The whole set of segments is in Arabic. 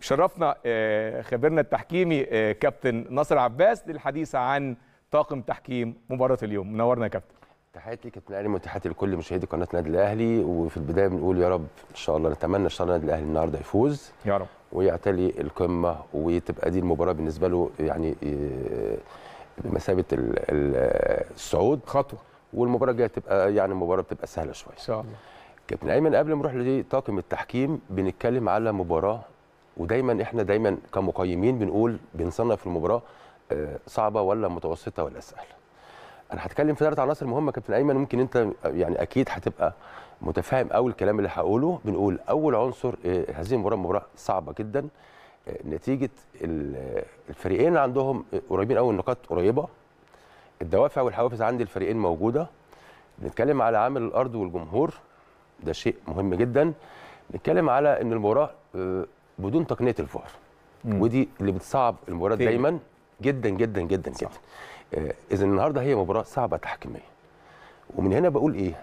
شرفنا آه، خبيرنا التحكيمي آه، كابتن ناصر عباس للحديث عن طاقم تحكيم مباراه اليوم منورنا يا كابتن تحياتي كابتن ايمن وتحياتي لكل مشاهدي قناه النادي الاهلي وفي البدايه بنقول يا رب ان شاء الله نتمنى ان شاء الله النادي الاهلي النهارده يفوز يا رب ويعتلي القمه وتبقى دي المباراه بالنسبه له يعني آه، بمثابه الصعود خطوه والمباراه الجايه تبقى يعني المباراه بتبقى سهله شويه ان شاء الله كابتن ايمن قبل ما نروح لطاقم التحكيم بنتكلم على مباراه ودايما احنا دايما كمقيمين بنقول بنصنف المباراه آه، صعبه ولا متوسطه ولا سهله انا هتكلم في ثلاث عناصر مهمه كابتن ايمن ممكن انت آه، يعني اكيد هتبقى متفاهم قوي الكلام اللي هقوله بنقول اول عنصر آه، هذه المباراه مباراه صعبه جدا نتيجه الفريقين عندهم قريبين قوي النقاط قريبه الدوافع والحوافز عند الفريقين موجوده بنتكلم على عامل الارض والجمهور ده شيء مهم جدا نتكلم على ان المباراه بدون تقنيه الفار ودي اللي بتصعب المباراه دايما جدا جدا جدا صح. جدا آه، اذا النهارده هي مباراه صعبه تحكيميا ومن هنا بقول ايه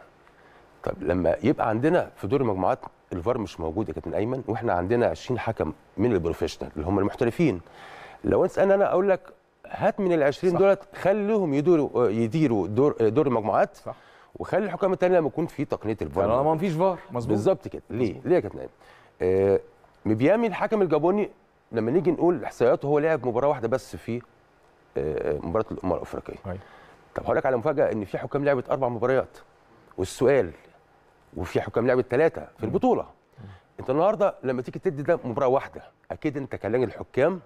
طب لما يبقى عندنا في دور المجموعات الفار مش موجود يا كابتن ايمن واحنا عندنا 20 حكم من البروفيشنال اللي هم المحترفين لو انسان انا اقول لك هات من ال 20 دولت خليهم يدوروا آه، يديروا دور آه، دور المجموعات صح وخلي الحكام الثانيه لما يكون في تقنيه الفار ما فيش فار مظبوط بالظبط كده ليه مزبوط. ليه يا كابتن ايمن آه مبيامي الحكم الجابوني لما نيجي نقول احصائياته هو لعب مباراه واحده بس في آه، آه، مباراه الامم الافريقيه أيوة. طب هقول لك على مفاجاه ان في حكام لعبت اربع مباريات والسؤال وفي حكام لعبت ثلاثه في البطوله انت النهارده لما تيجي تدي ده مباراه واحده اكيد انت كلام الحكام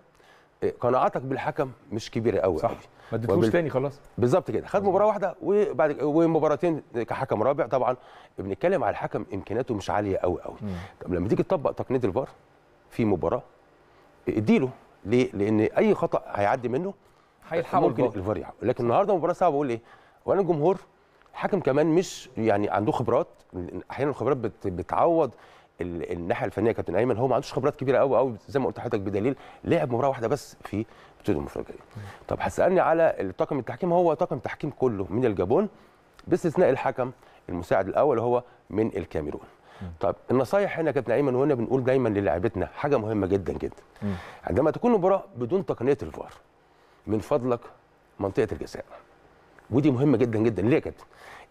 آه، قناعتك بالحكم مش كبيره قوي صح ما اديتهوش وبال... تاني خلاص بالظبط كده خد مباراه واحده وبعد ومباراتين كحكم رابع طبعا بنتكلم على الحكم امكانياته مش عاليه قوي قوي طب لما تيجي تطبق تقنيه الفار في مباراه اديله ليه؟ لان اي خطا هيعدي منه هيلحقه ممكن الفار لكن النهارده مباراه صعبه اقول ايه؟ وانا الجمهور الحكم كمان مش يعني عنده خبرات احيانا الخبرات بتعوض الناحيه الفنيه كابتن ايمن هو ما عندوش خبرات كبيره قوي قوي زي ما قلت لحضرتك بدليل لعب مباراه واحده بس في بطوله المفرجيه. طب هتسالني على الطاقم التحكيم هو طاقم التحكيم كله من الجابون باستثناء الحكم المساعد الاول هو من الكاميرون. طب النصايح هنا يا كابتن ايمن وهنا بنقول دايما للاعيبتنا حاجه مهمه جدا جدا مم. عندما تكون مباراه بدون تقنيه الفار من فضلك منطقه الجزاء ودي مهمه جدا جدا ليه يا كابتن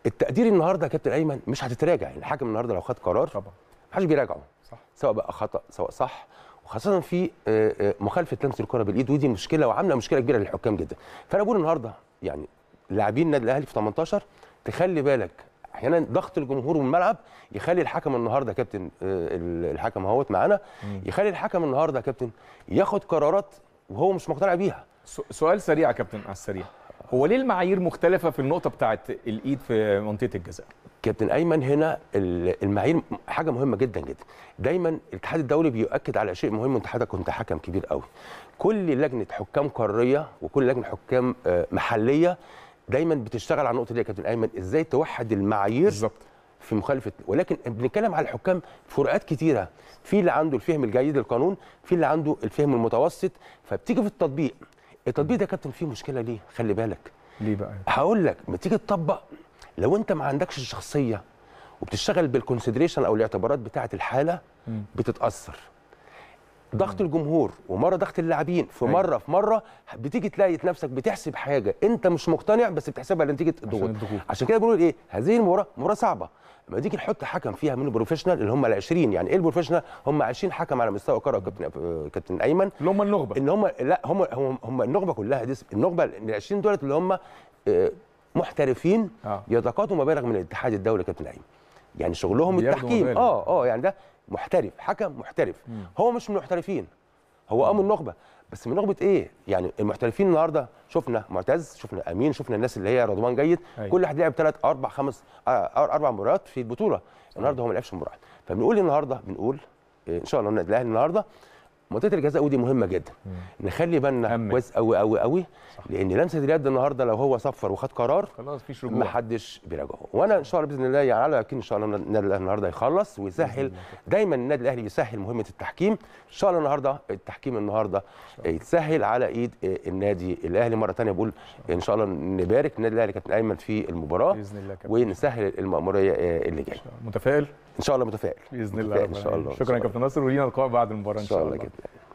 التقدير النهارده يا كابتن ايمن مش هتتراجع يعني الحكم النهارده لو خد قرار طبعا محدش بيراجعه صح سواء بقى خطا سواء صح وخاصه في آه، آه، مخالفه لمس الكره بالايد ودي مشكله وعامله مشكله كبيره للحكام جدا فانا بقول النهارده يعني لاعبين النادي الاهلي في 18 تخلي بالك احيانا ضغط الجمهور والملعب يخلي الحكم النهارده كابتن آه، الحكم اهوت معانا يخلي الحكم النهارده كابتن ياخد قرارات وهو مش مقتنع بيها سؤال سريع يا كابتن على آه، السريع هو ليه المعايير مختلفه في النقطه بتاعه الايد في منطقه الجزاء كابتن ايمن هنا المعايير حاجه مهمه جدا جدا دايما الاتحاد الدولي بيؤكد على شيء مهم وانت حضرتك كنت حكم كبير قوي كل لجنه حكام قاريه وكل لجنه حكام آه، محليه دايما بتشتغل على النقطه دي يا كابتن ايمن ازاي توحد المعايير بالظبط في مخالفه ولكن بنتكلم على الحكام فروقات كتيره في اللي عنده الفهم الجيد للقانون في اللي عنده الفهم المتوسط فبتيجي في التطبيق التطبيق ده يا كابتن فيه مشكله ليه خلي بالك ليه بقى هقول لك ما تيجي تطبق لو انت ما عندكش الشخصيه وبتشتغل بالكونسيدريشن او الاعتبارات بتاعه الحاله بتتاثر ضغط الجمهور ومره ضغط اللاعبين في أيوة. مره في مره بتيجي تلاقي نفسك بتحسب حاجه انت مش مقتنع بس بتحسبها لنتيجه الضغوط عشان كده بنقول ايه هذه المباراه مباراه صعبه لما تيجي نحط حكم فيها من البروفيشنال اللي هم ال 20 يعني ايه البروفيشنال هم 20 حكم على مستوى كره كابتن آه، كابتن ايمن اللي هم النخبه ان هم لا هم هم, هم النخبه كلها دي النخبه ال 20 دولت اللي هم آه، محترفين آه. يتقاضوا مبالغ من الاتحاد الدولي كابتن ايمن يعني شغلهم التحكيم اه اه يعني ده محترف حكم محترف مم. هو مش من المحترفين هو اه النخبه بس من نخبه ايه يعني المحترفين النهارده شفنا معتز شفنا امين شفنا الناس اللي هي رضوان جيد أي. أيوة. كل واحد لعب ثلاث اربع خمس آه، اربع مباريات في البطوله النهارده أيوة. هو ما لعبش مباراه فبنقول إيه النهارده بنقول آه، ان شاء الله النادي الاهلي النهارده منطقه الجزاء ودي مهمه جدا مم. نخلي بالنا كويس قوي قوي قوي لان لمسه اليد النهارده لو هو صفر وخد قرار خلاص مفيش رجوع محدش بيراجعه وانا ان شاء الله باذن الله يعني على يقين ان شاء الله النادي الاهلي النهارده يخلص ويسهل دايما النادي الاهلي بيسهل مهمه التحكيم ان شاء الله النهارده التحكيم النهارده يتسهل على ايد آه، النادي الاهلي مره ثانيه بقول ان شاء الله نبارك النادي الاهلي كابتن ايمن في المباراه باذن الله ونسهل المأموريه آه، اللي جايه متفائل ان شاء الله متفائل باذن الله ان شاء الله شكرا يا كابتن ناصر ولينا لقاء بعد المباراه ان شاء الله, إن شاء الله. كده